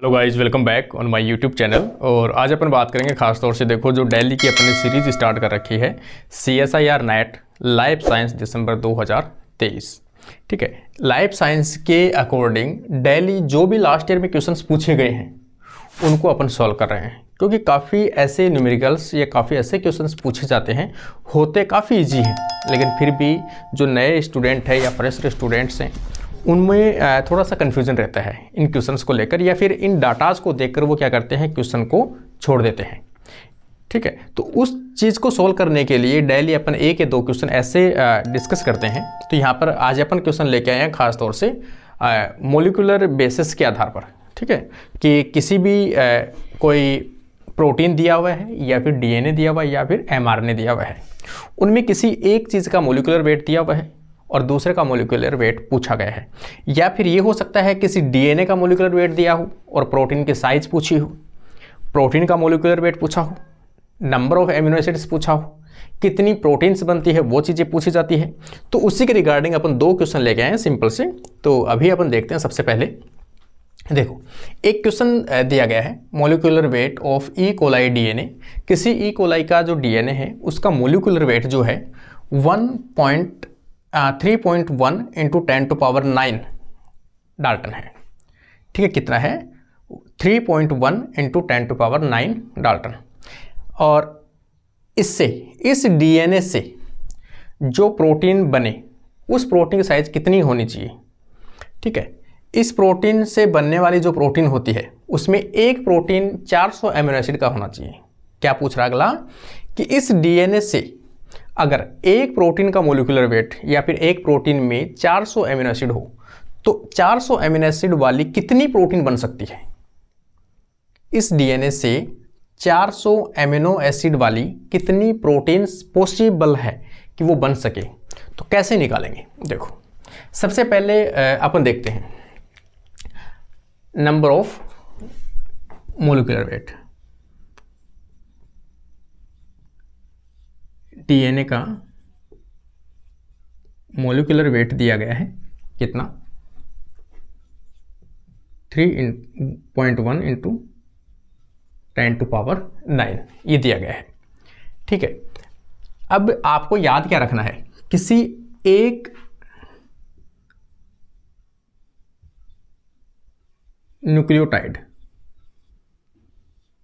Hello guys welcome back on my YouTube channel और आज अपन बात करेंगे खासतौर से देखो जो दिल्ली की अपनी सीरीज स्टार्ट कर रखी है C S I R NET life science December 2023 ठीक है लाइफ साइंस के अकॉर्डिंग दिल्ली जो भी लास्ट ईयर में क्वेश्चंस पूछे गए हैं उनको अपन सॉल्व कर रहे हैं क्योंकि काफ़ी ऐसे न्यूमेरिकल्स या काफ़ी ऐसे क्वेश्चंस पूछे जाते हैं होते काफ़ी ईजी हैं लेकिन फिर भी जो नए स्टूडेंट हैं या फ्रेशर स्टूडेंट्स हैं उनमें थोड़ा सा कन्फ्यूजन रहता है इन क्वेश्चंस को लेकर या फिर इन डाटाज को देखकर वो क्या करते हैं क्वेश्चन को छोड़ देते हैं ठीक है तो उस चीज़ को सोल्व करने के लिए डेली अपन एक या दो क्वेश्चन ऐसे डिस्कस करते हैं तो यहाँ पर आज अपन क्वेश्चन लेके आए हैं खास तौर से मोलिकुलर बेसिस के आधार पर ठीक है कि किसी भी आ, कोई प्रोटीन दिया हुआ है या फिर डीएनए दिया हुआ है या फिर एमआरएनए दिया हुआ है उनमें किसी एक चीज़ का मोलिकुलर वेट दिया हुआ है और दूसरे का मोलिकुलर वेट पूछा गया है या फिर ये हो सकता है किसी डीएनए का मोलिकुलर वेट दिया हो और प्रोटीन की साइज पूछी हो प्रोटीन का मोलिकुलर वेट पूछा हो नंबर ऑफ एमिनो एसिड्स पूछा हो कितनी प्रोटीन्स बनती है वो चीज़ें पूछी जाती है तो उसी के रिगार्डिंग अपन दो क्वेश्चन लेके आए हैं सिंपल से तो अभी अपन देखते हैं सबसे पहले देखो एक क्वेश्चन दिया गया है molecular weight of E coli DNA किसी ई e. कोलाई का जो डीएनए है उसका मोलिकुलर वेट जो है one point three point one into ten to power nine dalton है ठीक है कितना है three point one into ten to power nine dalton और इससे इस डीएनए से जो प्रोटीन बने उस प्रोटीन की साइज़ कितनी होनी चाहिए ठीक है इस प्रोटीन से बनने वाली जो प्रोटीन होती है उसमें एक प्रोटीन 400 सौ एसिड का होना चाहिए क्या पूछ रहा अगला कि इस डीएनए से अगर एक प्रोटीन का मोलिकुलर वेट या फिर एक प्रोटीन में 400 एमिनो एसिड हो तो 400 एमिनो एसिड वाली कितनी प्रोटीन बन सकती है इस डीएनए से 400 एमिनो एसिड वाली कितनी प्रोटीन पॉसिबल है कि वो बन सके तो कैसे निकालेंगे देखो सबसे पहले अपन देखते हैं number of molecular weight A का मोलिकुलर वेट दिया गया है कितना three in point one into ten to power nine ये दिया गया है ठीक है अब आपको याद क्या रखना है किसी एक न्यूक्लियोटाइड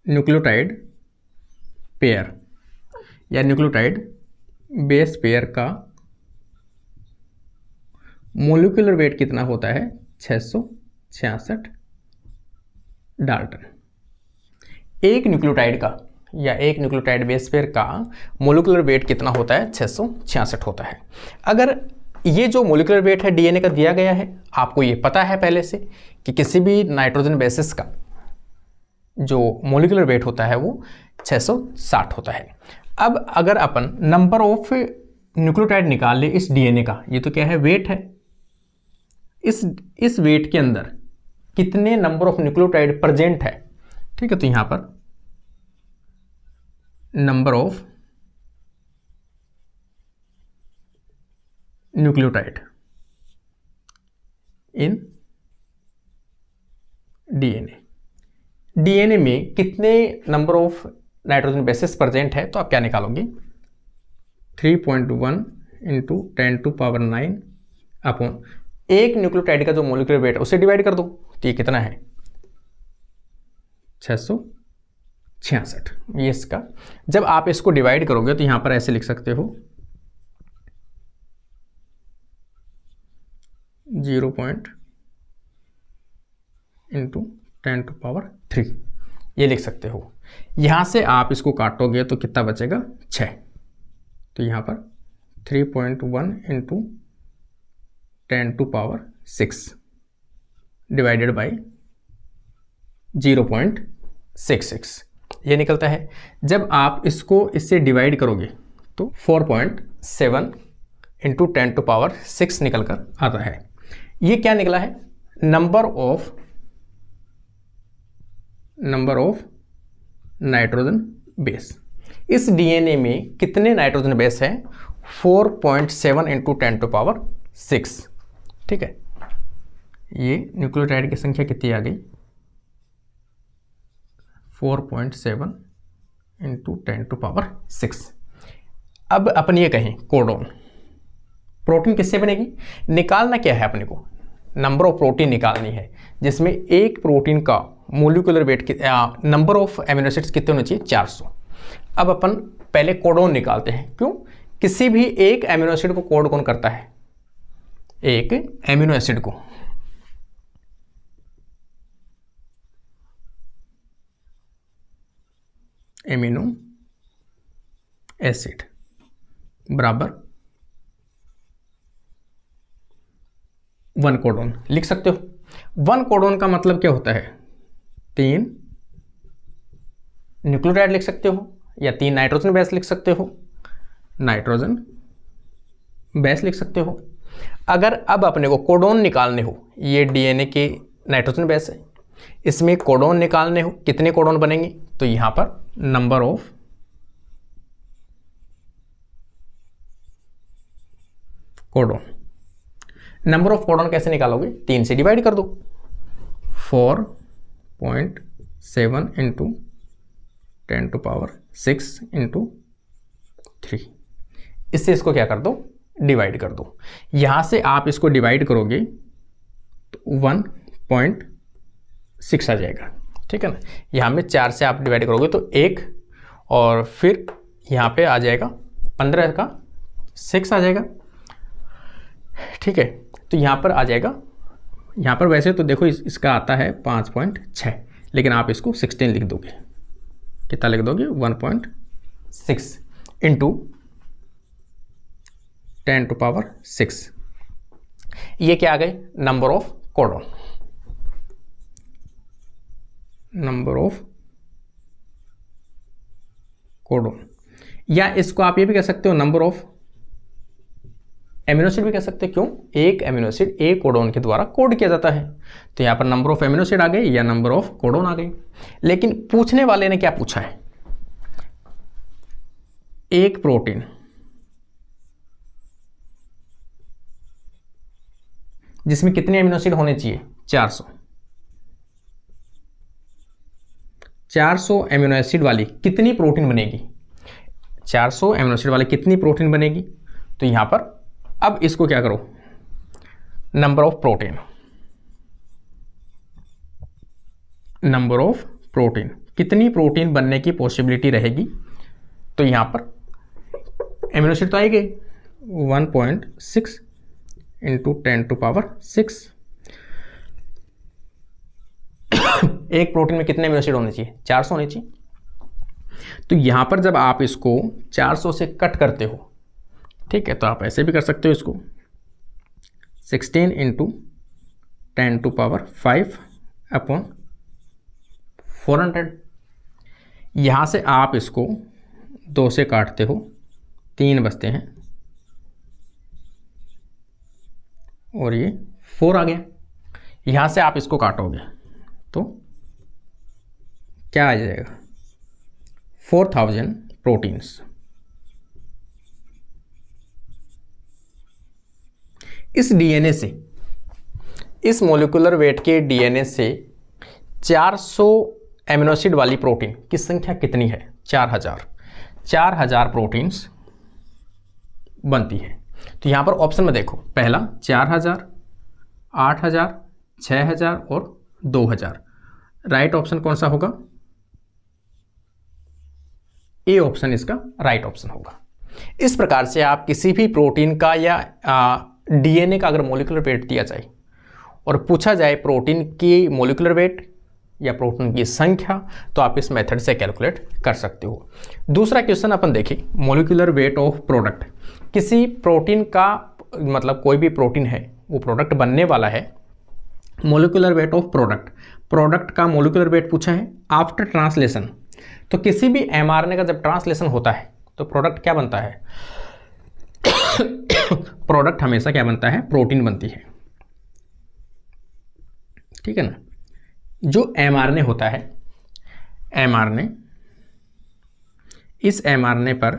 न्यूक्लियोटाइड पेयर या न्यूक्लियोटाइड बेस पेयर का मोलिकुलर वेट कितना होता है छः सौ छियासठ डाल्टन एक न्यूक्लियोटाइड का या एक न्यूक्लियोटाइड बेस पेयर का मोलिकुलर वेट कितना होता है छः सौ छियासठ होता है अगर ये जो मोलिकुलर वेट है डीएनए का दिया गया है आपको ये पता है पहले से कि किसी भी नाइट्रोजन बेसिस का जो मोलिकुलर वेट होता है वो 660 होता है अब अगर अपन नंबर ऑफ न्यूक्लियोटाइड निकाल ले इस डीएनए का ये तो क्या है वेट है इस इस वेट के अंदर कितने नंबर ऑफ न्यूक्लियोटाइड प्रेजेंट है ठीक है तो यहां पर number of nucleotide in DNA DNA में कितने number of nitrogen bases present है तो आप क्या निकालोगी three point one into ten to power nine upon एक न्यूक्लियोटाइड का जो मोलिकुलर वेट है उसे डिवाइड कर दो तो ये कितना है छः सौ छियासठ ये इसका जब आप इसको डिवाइड करोगे तो यहाँ पर ऐसे लिख सकते हो zero point into ten to power three ये लिख सकते हो यहाँ से आप इसको काटोगे तो कितना बचेगा छः तो यहाँ पर three point one into ten to power six divided by zero point six six ये निकलता है जब आप इसको इससे डिवाइड करोगे तो four point seven into ten to power six निकल कर आता है ये क्या निकला है number of number of nitrogen base इस डीएनए में कितने नाइट्रोजन बेस हैं 4.7 point seven into ten to power six ठीक है ये न्यूक्लियोटाइड की संख्या कितनी आ गई 4.7 point seven into ten to power six अब अपन ये कहें कोडोन प्रोटीन किससे बनेगी निकालना क्या है अपने को नंबर ऑफ प्रोटीन निकालनी है जिसमें एक प्रोटीन का molecular weight number of amino acids कितने होने चाहिए सौ अब अपन पहले कोडोन निकालते हैं क्यों किसी भी एक एमिनो एसिड को कोड कौन करता है एक एमिनो एसिड को एमिनो एसिड बराबर वन कोडोन लिख सकते हो वन कोडोन का मतलब क्या होता है तीन न्यूक्लियोटाइड लिख सकते हो या तीन नाइट्रोजन बेस लिख सकते हो नाइट्रोजन बेस लिख सकते हो अगर अब अपने को कोडोन निकालने हो ये डीएनए के नाइट्रोजन बेस है इसमें कोडोन निकालने हो कितने कोडोन बनेंगे तो यहां पर number of codon number of codon कैसे निकालोगे तीन से डिवाइड कर दो four point seven into ten to power six into three इससे इसको क्या कर दो डिवाइड कर दो यहाँ से आप इसको डिवाइड करोगे तो वन पॉइंट सिक्स आ जाएगा ठीक है ना यहाँ में चार से आप डिवाइड करोगे तो एक और फिर यहाँ पे आ जाएगा पंद्रह का सिक्स आ जाएगा ठीक है तो यहाँ पर आ जाएगा यहाँ पर वैसे तो देखो इस, इसका आता है पाँच पॉइंट छः लेकिन आप इसको सिक्सटीन लिख दोगे कितना लिख दोगे one point six into ten to power six ये क्या आ गए number of codon number of codon या इसको आप ये भी कह सकते हो नंबर ऑफ एमिनोसिड भी कह सकते हैं क्यों एक एमिनोसिड एक कोडोन के द्वारा कोड किया जाता है तो यहाँ पर नंबर ऑफ एमिनोसिड आ गए या नंबर ऑफ कोडोन आ गए लेकिन पूछने वाले ने क्या पूछा है एक प्रोटीन जिसमें कितने एमिनोसिड होने चाहिए 400 400 एमिनो एसिड वाली कितनी प्रोटीन बनेगी 400 एमिनो एसिड वाली कितनी प्रोटीन बनेगी तो यहां पर अब इसको क्या करो number of protein number of protein कितनी प्रोटीन बनने की पॉसिबिलिटी रहेगी तो यहां पर एम्यूनोसिट तो आएगी one point six into ten to power six एक प्रोटीन में कितने एम्यूनोसिट होने चाहिए चार सौ होने चाहिए तो यहां पर जब आप इसको 400 से कट करते हो ठीक है तो आप ऐसे भी कर सकते हो इसको sixteen into ten to power five upon four hundred यहाँ से आप इसको दो से काटते हो तीन बचते हैं और ये फोर आ गया यहाँ से आप इसको काटोगे तो क्या आ जाएगा फोर थाउजेंड प्रोटीन्स इस डीएनए से इस मोलिकुलर वेट के डीएनए से 400 एमिनोसिड वाली प्रोटीन की संख्या कितनी है 4000 4000 प्रोटीन्स बनती है तो यहां पर ऑप्शन में देखो पहला 4000 8000 6000 और 2000 राइट ऑप्शन कौन सा होगा ए ऑप्शन इसका राइट ऑप्शन होगा इस प्रकार से आप किसी भी प्रोटीन का या आ, डीएनए का अगर मोलिकुलर वेट दिया जाए और पूछा जाए प्रोटीन की मोलिकुलर वेट या प्रोटीन की संख्या तो आप इस मेथड से कैलकुलेट कर सकते हो दूसरा क्वेश्चन अपन देखें मोलिकुलर वेट ऑफ प्रोडक्ट किसी प्रोटीन का मतलब कोई भी प्रोटीन है वो प्रोडक्ट बनने वाला है molecular weight of product product का मोलिकुलर वेट पूछा है आफ्टर ट्रांसलेशन तो किसी भी एमआरएनए का जब ट्रांसलेशन होता है तो प्रोडक्ट क्या बनता है प्रोडक्ट हमेशा क्या बनता है प्रोटीन बनती है ठीक है ना जो एम होता है एम इस एम पर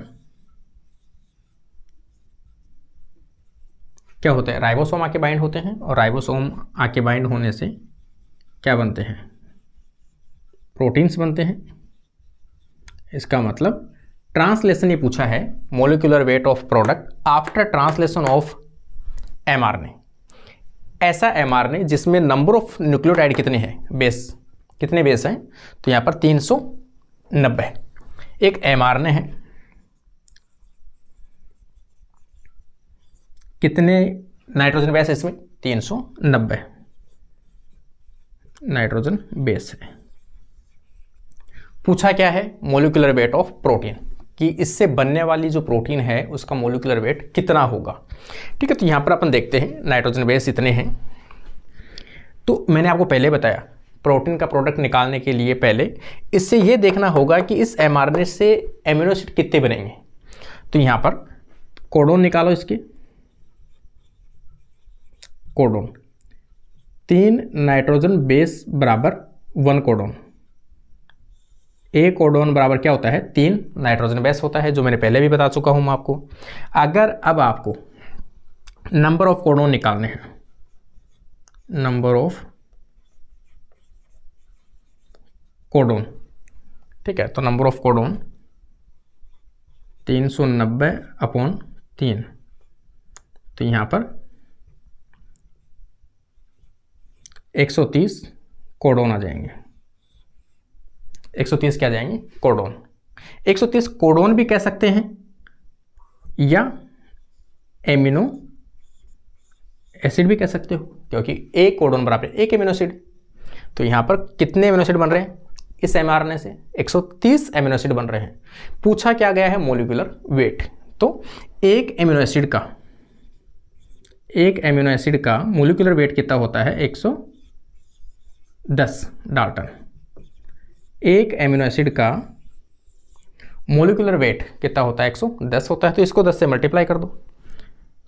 क्या होता है राइबोसोम आके बाइंड होते हैं और राइबोसोम आके बाइंड होने से क्या बनते हैं प्रोटीन्स बनते हैं इसका मतलब ट्रांसलेशन ये पूछा है molecular weight of product after translation of M ऐसा एम जिसमें नंबर ऑफ न्यूक्लियोटाइड कितने हैं बेस कितने बेस हैं तो यहाँ पर 390 एक एम है कितने नाइट्रोजन बेस है इसमें 390 नाइट्रोजन बेस है पूछा क्या है मोलिकुलर वेट ऑफ प्रोटीन कि इससे बनने वाली जो प्रोटीन है उसका मोलिकुलर वेट कितना होगा ठीक है तो यहाँ पर अपन देखते हैं नाइट्रोजन बेस इतने हैं तो मैंने आपको पहले बताया प्रोटीन का प्रोडक्ट निकालने के लिए पहले इससे ये देखना होगा कि इस एम से एमिनोसिड कितने बनेंगे तो यहाँ पर कोडोन निकालो इसके कोडोन तीन नाइट्रोजन बेस बराबर वन कोडोन एक ओडोन बराबर क्या होता है तीन नाइट्रोजन बेस होता है जो मैंने पहले भी बता चुका हूं मैं आपको अगर अब आपको नंबर ऑफ कोडोन निकालने हैं नंबर ऑफ कोडोन ठीक है तो नंबर ऑफ कोडोन तीन सौ नब्बे अपॉन तीन तो यहां पर 130 कोडोन आ जाएंगे 130 क्या जाएंगे कोडोन 130 कोडोन भी कह सकते हैं या एमिनो एसिड भी कह सकते हो क्योंकि एक कोडोन बराबर एक एमिनोसिड तो यहां पर कितने एमिनोसिड बन रहे हैं इस एम से 130 एमिनोसिड बन रहे हैं पूछा क्या गया है मोलिकुलर वेट तो एक एमिनो एसिड का एक एमिनो एसिड का मोलिकुलर वेट कितना होता है 110 डाल्टन एक एमिनो एसिड का मोलिकुलर वेट कितना होता है 110 होता है तो इसको 10 से मल्टीप्लाई कर दो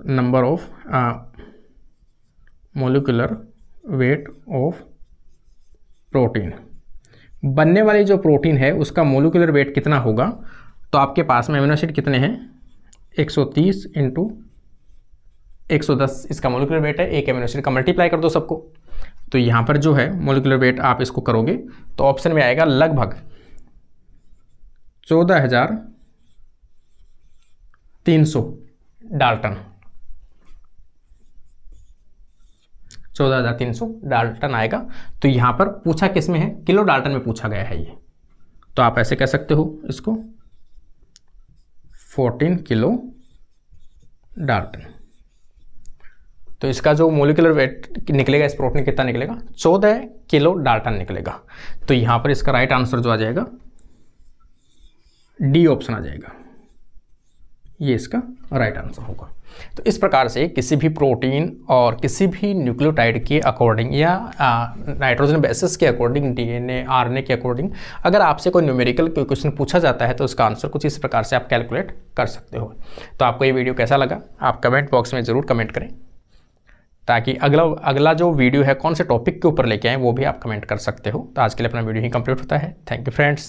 number of molecular weight of protein बनने वाली जो प्रोटीन है उसका मोलिकुलर वेट कितना होगा तो आपके पास में एमिनो एसिड कितने हैं 130 इंटू इसका मोलिकुलर वेट है एक एमिनो एसिड का मल्टीप्लाई कर दो सबको तो यहाँ पर जो है मोलिकुलर वेट आप इसको करोगे तो ऑप्शन में आएगा लगभग चौदह हज़ार तीन सौ डाल्टन चौदह हज़ार तीन सौ डाल्टन आएगा तो यहाँ पर पूछा किस में है किलो डाल्टन में पूछा गया है ये तो आप ऐसे कह सकते हो इसको फोर्टीन किलो डाल्टन तो इसका जो मोलिकुलर वेट निकलेगा इस प्रोटीन कितना निकलेगा चौदह किलो डाल्टन निकलेगा तो यहाँ पर इसका राइट आंसर जो आ जाएगा डी ऑप्शन आ जाएगा ये इसका राइट आंसर होगा तो इस प्रकार से किसी भी प्रोटीन और किसी भी न्यूक्लियोटाइड के अकॉर्डिंग या नाइट्रोजन बेसिस के अकॉर्डिंग डीएनए आरएनए के अकॉर्डिंग अगर आपसे कोई न्यूमेरिकल कोई क्वेश्चन पूछा जाता है तो उसका आंसर कुछ इस प्रकार से आप कैलकुलेट कर सकते हो तो आपको ये वीडियो कैसा लगा आप कमेंट बॉक्स में ज़रूर कमेंट करें ताकि अगला अगला जो वीडियो है कौन से टॉपिक के ऊपर लेके आए वो भी आप कमेंट कर सकते हो तो आज के लिए अपना वीडियो ही कंप्लीट होता है थैंक यू फ्रेंड्स